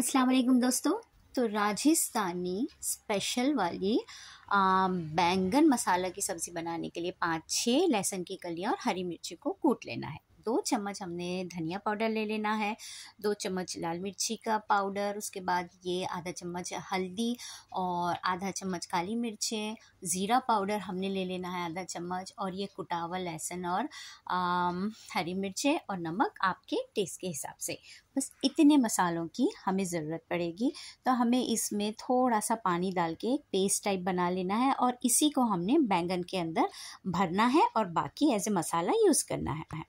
अस्सलाम वालेकुम दोस्तों तो राजस्थानी स्पेशल वाली आ, बैंगन मसाला की सब्ज़ी बनाने के लिए पाँच छः लहसुन की कलियाँ और हरी मिर्ची को कूट लेना है दो चम्मच हमने धनिया पाउडर ले लेना है दो चम्मच लाल मिर्ची का पाउडर उसके बाद ये आधा चम्मच हल्दी और आधा चम्मच काली मिर्चें ज़ीरा पाउडर हमने ले लेना है आधा चम्मच और ये कुटावा लहसुन और आम, हरी मिर्चें और नमक आपके टेस्ट के हिसाब से बस इतने मसालों की हमें ज़रूरत पड़ेगी तो हमें इसमें थोड़ा सा पानी डाल के एक पेस्ट टाइप बना लेना है और इसी को हमने बैंगन के अंदर भरना है और बाकी एज ए मसाला यूज़ करना है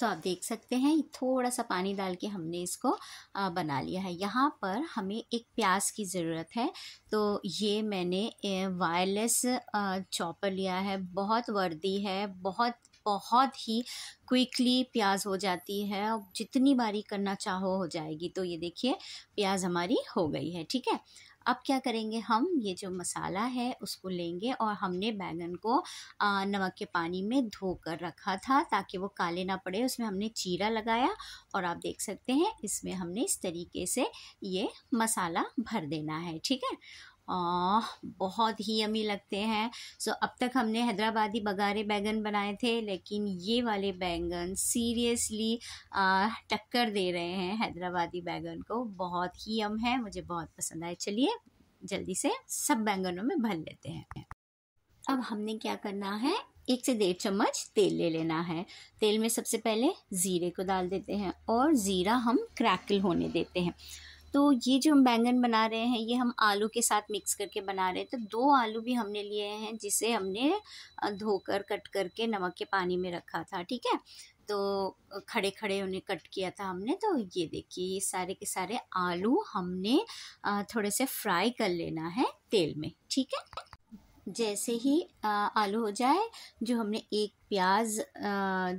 तो आप देख सकते हैं थोड़ा सा पानी डाल के हमने इसको बना लिया है यहाँ पर हमें एक प्याज की ज़रूरत है तो ये मैंने वायरलेस चॉपर लिया है बहुत वर्दी है बहुत बहुत ही क्विकली प्याज हो जाती है जितनी बारी करना चाहो हो जाएगी तो ये देखिए प्याज हमारी हो गई है ठीक है अब क्या करेंगे हम ये जो मसाला है उसको लेंगे और हमने बैंगन को नमक के पानी में धो कर रखा था ताकि वो काले ना पड़े उसमें हमने चीरा लगाया और आप देख सकते हैं इसमें हमने इस तरीके से ये मसाला भर देना है ठीक है बहुत ही अमी लगते हैं सो अब तक हमने हैदराबादी बघारे बैंगन बनाए थे लेकिन ये वाले बैंगन सीरियसली टक्कर दे रहे हैं हैदराबादी बैंगन को बहुत ही यम है मुझे बहुत पसंद आए चलिए जल्दी से सब बैंगनों में भर लेते हैं अब हमने क्या करना है एक से डेढ़ चम्मच तेल ले लेना है तेल में सबसे पहले ज़ीरे को डाल देते हैं और ज़ीरा हम क्रैकल होने देते हैं तो ये जो हम बैंगन बना रहे हैं ये हम आलू के साथ मिक्स करके बना रहे हैं तो दो आलू भी हमने लिए हैं जिसे हमने धोकर कट करके नमक के पानी में रखा था ठीक है तो खड़े खड़े उन्हें कट किया था हमने तो ये देखिए ये सारे के सारे आलू हमने थोड़े से फ्राई कर लेना है तेल में ठीक है जैसे ही आलू हो जाए जो हमने एक प्याज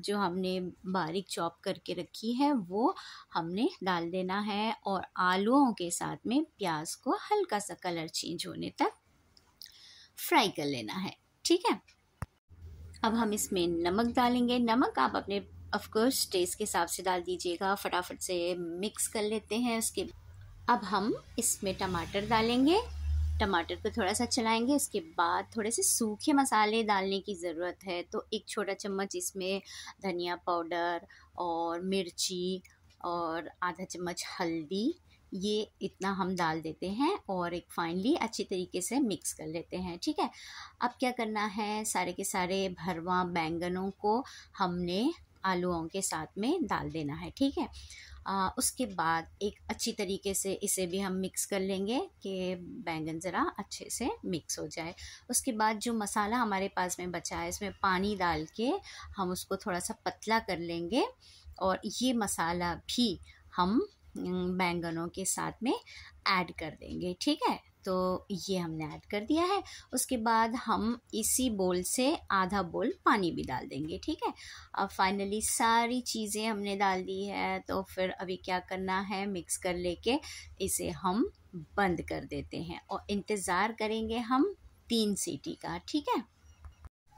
जो हमने बारीक चॉप करके रखी है वो हमने डाल देना है और आलूओं के साथ में प्याज को हल्का सा कलर चेंज होने तक फ्राई कर लेना है ठीक है अब हम इसमें नमक डालेंगे नमक आप अपने कोर्स टेस्ट के हिसाब से डाल दीजिएगा फटाफट से मिक्स कर लेते हैं उसके अब हम इसमें टमाटर डालेंगे टमाटर को थोड़ा सा चलाएंगे उसके बाद थोड़े से सूखे मसाले डालने की ज़रूरत है तो एक छोटा चम्मच इसमें धनिया पाउडर और मिर्ची और आधा चम्मच हल्दी ये इतना हम डाल देते हैं और एक फाइनली अच्छी तरीके से मिक्स कर लेते हैं ठीक है अब क्या करना है सारे के सारे भरवा बैंगनों को हमने आलूओं के साथ में डाल देना है ठीक है आ, उसके बाद एक अच्छी तरीके से इसे भी हम मिक्स कर लेंगे कि बैंगन ज़रा अच्छे से मिक्स हो जाए उसके बाद जो मसाला हमारे पास में बचा है इसमें पानी डाल के हम उसको थोड़ा सा पतला कर लेंगे और ये मसाला भी हम बैंगनों के साथ में ऐड कर देंगे ठीक है तो ये हमने ऐड कर दिया है उसके बाद हम इसी बोल से आधा बोल पानी भी डाल देंगे ठीक है अब फाइनली सारी चीज़ें हमने डाल दी है तो फिर अभी क्या करना है मिक्स कर लेके इसे हम बंद कर देते हैं और इंतज़ार करेंगे हम तीन सीटी का ठीक है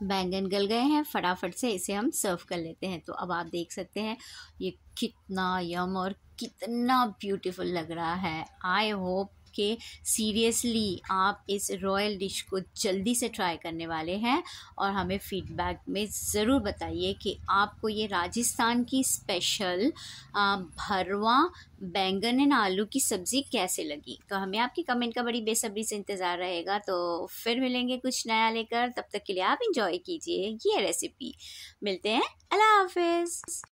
बैंगन गल गए हैं फटाफट से इसे हम सर्व कर लेते हैं तो अब आप देख सकते हैं ये कितना यम और कितना ब्यूटीफुल लग रहा है आई होप के सीरियसली आप इस रॉयल डिश को जल्दी से ट्राई करने वाले हैं और हमें फीडबैक में ज़रूर बताइए कि आपको ये राजस्थान की स्पेशल भरवा बैंगन एंड आलू की सब्ज़ी कैसे लगी तो हमें आपकी कमेंट का बड़ी बेसब्री से इंतज़ार रहेगा तो फिर मिलेंगे कुछ नया लेकर तब तक के लिए आप इंजॉय कीजिए ये रेसिपी मिलते हैं अल्लाह हाफिज़